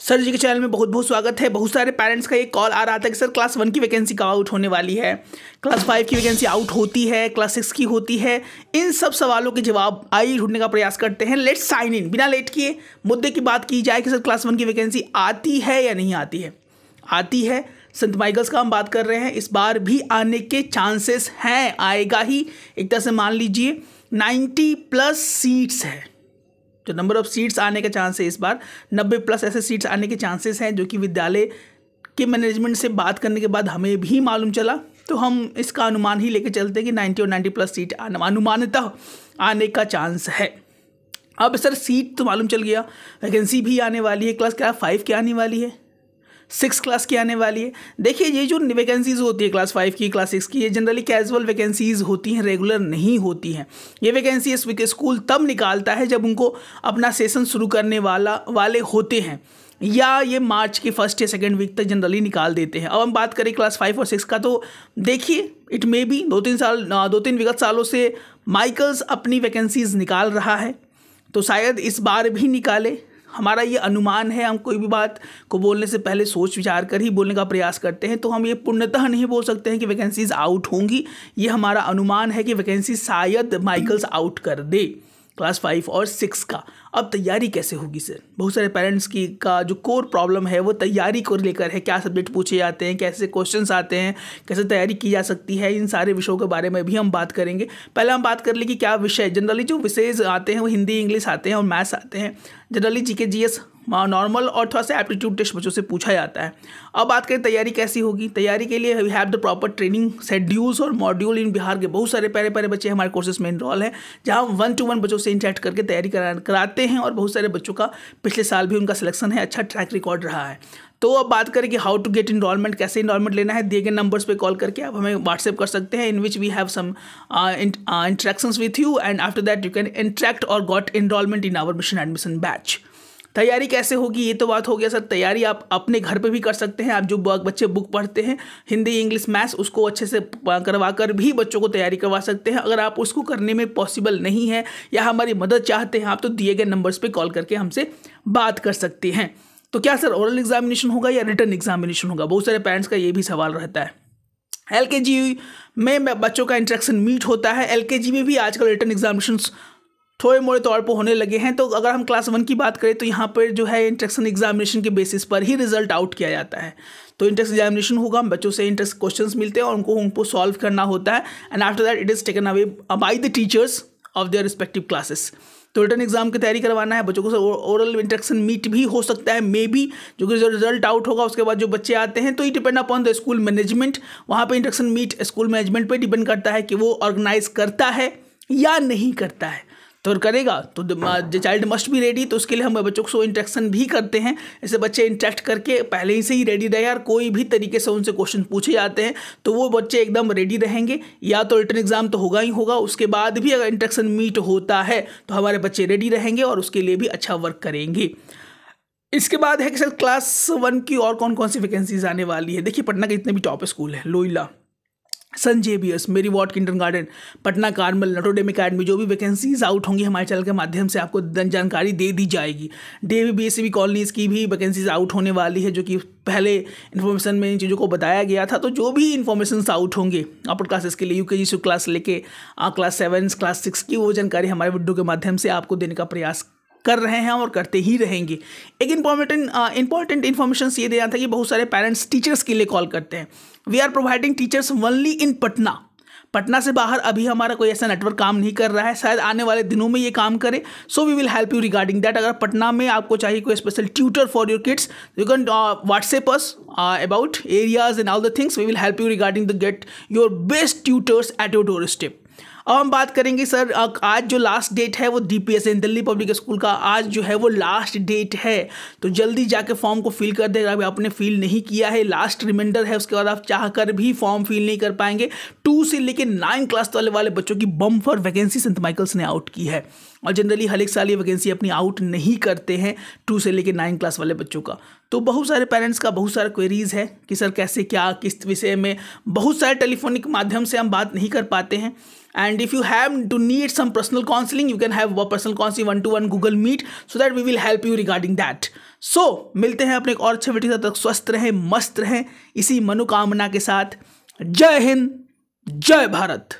sir जी के channel में बहुत बहुत स्वागत है बहुत सारे पेरेंट्स का ये कॉल आ रहा था कि सर क्लास वन की वैकेंसी कब आउट होने वाली है क्लास फाइव की वैकेंसी आउट होती है क्लास सिक्स की होती है इन सब सवालों के जवाब आई ढूंढने का प्रयास करते हैं लेट साइन इन बिना लेट किए मुद्दे की बात की जाए कि सर क्लास वन की वैकेंसी आती है या नहीं आती है आती है संत माइकल्स का हम बात कर रहे हैं इस बार भी आने के चांसेस हैं आएगा ही एक तरह से मान लीजिए नाइन्टी प्लस सीट्स है जो नंबर ऑफ़ सीट्स आने का चांस है इस बार नब्बे प्लस ऐसे सीट्स आने के चांसेस हैं जो कि विद्यालय के मैनेजमेंट से बात करने के बाद हमें भी मालूम चला तो हम इसका अनुमान ही लेके चलते हैं कि नाइन्टी और नाइन्टी प्लस सीट अनुमानतः आने का चांस है अब सर सीट तो मालूम चल गया वैकेंसी भी आने वाली है क्लास क्या फाइव की आने वाली है सिक्स क्लास की आने वाली है देखिए ये जो वैकेंसीज़ होती है क्लास फाइव की क्लास सिक्स की ये जनरली कैजुअल वैकेंसीज़ होती हैं रेगुलर नहीं होती हैं ये वैकेंसी स्कूल तब निकालता है जब उनको अपना सेशन शुरू करने वाला वाले होते हैं या ये मार्च के फर्स्ट या सेकेंड वीक तक जनरली निकाल देते हैं अब हम बात करें क्लास फाइव और सिक्स का तो देखिए इट मे बी दो तीन साल दो तीन विगत सालों से माइकल्स अपनी वैकेंसीज़ निकाल रहा है तो शायद इस बार भी निकाले हमारा ये अनुमान है हम कोई भी बात को बोलने से पहले सोच विचार कर ही बोलने का प्रयास करते हैं तो हम ये पूर्णतः नहीं बोल सकते हैं कि वैकेंसीज़ आउट होंगी ये हमारा अनुमान है कि वैकेंसी शायद माइकल्स आउट कर दे क्लास फाइव और सिक्स का अब तैयारी कैसे होगी सर बहुत सारे पेरेंट्स की का जो कोर प्रॉब्लम है वो तैयारी को लेकर है क्या सब्जेक्ट पूछे जाते हैं कैसे क्वेश्चंस आते हैं कैसे तैयारी की जा सकती है इन सारे विषयों के बारे में भी हम बात करेंगे पहले हम बात कर लें कि क्या विषय जनरली जो विषय आते हैं वो हिंदी इंग्लिश आते हैं और मैथ्स आते हैं जनरली जीके एस नॉर्मल और थोड़ा सा एप्टीट्यूड टेस्ट बच्चों से पूछा जाता है अब बात करें तैयारी कैसी होगी तैयारी के लिए we have the proper training schedules और मॉड्यूल इन बिहार के बहुत सारे प्यारे प्यारे बच्चे हमारे कोर्सेज में इनरॉल हैं जहाँ वन टू वन बच्चों से इंटरेक्ट करके तैयारी करा कराते हैं और बहुत सारे बच्चों का पिछले साल भी उनका सिलेक्शन है अच्छा ट्रैक रिकॉर्ड रहा है तो अब बात करें कि हाउ टू गेट इनरोलमेंट कैसे इनरोलमेंट लेना है दिए गए नंबर्स पे कॉल करके आप हमें व्हाट्सएप कर सकते हैं in which we have some interactions with you and after that you can interact और got enrolment in our mission admission batch तैयारी कैसे होगी ये तो बात हो गया सर तैयारी आप अपने घर पे भी कर सकते हैं आप जो बच्चे बुक पढ़ते हैं हिंदी इंग्लिश मैथ्स उसको अच्छे से करवा कर भी बच्चों को तैयारी करवा सकते हैं अगर आप उसको करने में पॉसिबल नहीं है या हमारी मदद चाहते हैं आप तो दिए गए नंबर्स पर कॉल करके हमसे बात कर सकते हैं तो क्या सर ओरल एग्जामिनेशन होगा या रिटर्न एग्जामिनेशन होगा बहुत सारे पेरेंट्स का ये भी सवाल रहता है एल के जी में बच्चों का इंट्रैक्शन मीट होता है एल के जी में भी आजकल रिटर्न एग्जामिनेशन थोड़े मोड़े तौर पर होने लगे हैं तो अगर हम क्लास वन की बात करें तो यहाँ पर जो है इंट्रेक्शन एग्जामिनेशन के बेसिस पर ही रिजल्ट आउट किया जाता है तो इंट्रेक्स एग्जामिनेशन होगा हम बच्चों से इंट्रेक्स क्वेश्चंस मिलते हैं और उनको उनको सॉल्व करना होता है and after that it is taken away by the teachers of their respective classes तो रिटर्न एग्जाम की तैयारी करवाना है बच्चों को ओरल इंट्रक्शन मीट भी हो सकता है मे बी जो कि रिजल्ट आउट होगा उसके बाद जो बच्चे आते हैं तो ये depend upon the school management वहाँ पर इंट्रक्शन मीट स्कूल मैनेजमेंट पर डिपेंड करता है कि वो ऑर्गेनाइज करता है या नहीं करता है तो करेगा तो चाइल्ड मस्ट भी रेडी तो उसके लिए हम बच्चों को इंट्रैक्शन भी करते हैं ऐसे बच्चे इंट्रैक्ट करके पहले ही से ही रेडी रहे और कोई भी तरीके से उनसे क्वेश्चन पूछे जाते हैं तो वो बच्चे एकदम रेडी रहेंगे या तो रिटर्न एग्जाम तो होगा ही होगा उसके बाद भी अगर इंट्रैक्शन मीट होता है तो हमारे बच्चे रेडी रहेंगे और उसके लिए भी अच्छा वर्क करेंगे इसके बाद है कि सर क्लास वन की और कौन कौन सी वैकेंसीज आने वाली है देखिए पटना के इतने भी टॉप स्कूल है लोइला सन एस मेरी वॉट kindergarten Patna Carmel Notre Dame academy जो भी वैकेंसीज आउट होंगी हमारे चैनल के माध्यम से आपको जानकारी दे दी जाएगी D B S C colonies की भी वैकेंसीज आउट होने वाली है जो कि पहले इन्फॉर्मेशन में इन चीज़ों को बताया गया था तो जो भी इन्फॉर्मेशन आउट होंगे अपर क्लासेस के लिए यू के जी से क्लास लेके क्लास सेवन क्लास सिक्स की वो जानकारी हमारे वीडियो के माध्यम से आपको देने का प्रयास कर रहे हैं और करते ही रहेंगे एक इंपॉर्टेंट इंपॉर्टेंट इन्फॉर्मेशन ये देना था कि बहुत सारे पेरेंट्स टीचर्स के लिए कॉल करते हैं we are providing teachers only in Patna Patna से बाहर अभी हमारा कोई ऐसा नेटवर्क काम नहीं कर रहा है शायद आने वाले दिनों में ये काम करे so we will help you regarding that अगर पटना में आपको चाहिए कोई special tutor for your kids you can WhatsApp us about areas and all the things we will help you regarding the get your best tutors at your door step अब हम बात करेंगे sir आज जो लास्ट डेट है वो D P S Delhi public school का आज जो है वो लास्ट डेट है तो जल्दी जाके फॉर्म को फिल कर दे अगर आपने फिल नहीं किया है लास्ट रिमाइंडर है उसके बाद आप चाह कर भी फॉर्म फिल नहीं कर पाएंगे टू से लेकर नाइन क्लास वाले वाले बच्चों की bumper vacancy saint Michael's ने आउट की है और जनरली हर एक साल ये वैकेंसी अपनी आउट नहीं करते हैं टू से लेकर नाइन क्लास वाले बच्चों का तो बहुत सारे पेरेंट्स का बहुत सारा क्वेरीज है कि सर कैसे क्या किस विषय में बहुत सारे टेलीफोनिक माध्यम से हम बात नहीं कर पाते हैं and if you have to need some personal counselling you can have personal counselling one to one Google meet so that we will help you regarding that so मिलते हैं अपने एक और अच्छे बेटी तक स्वस्थ रहें मस्त रहें इसी मनोकामना के साथ जय हिंद जय भारत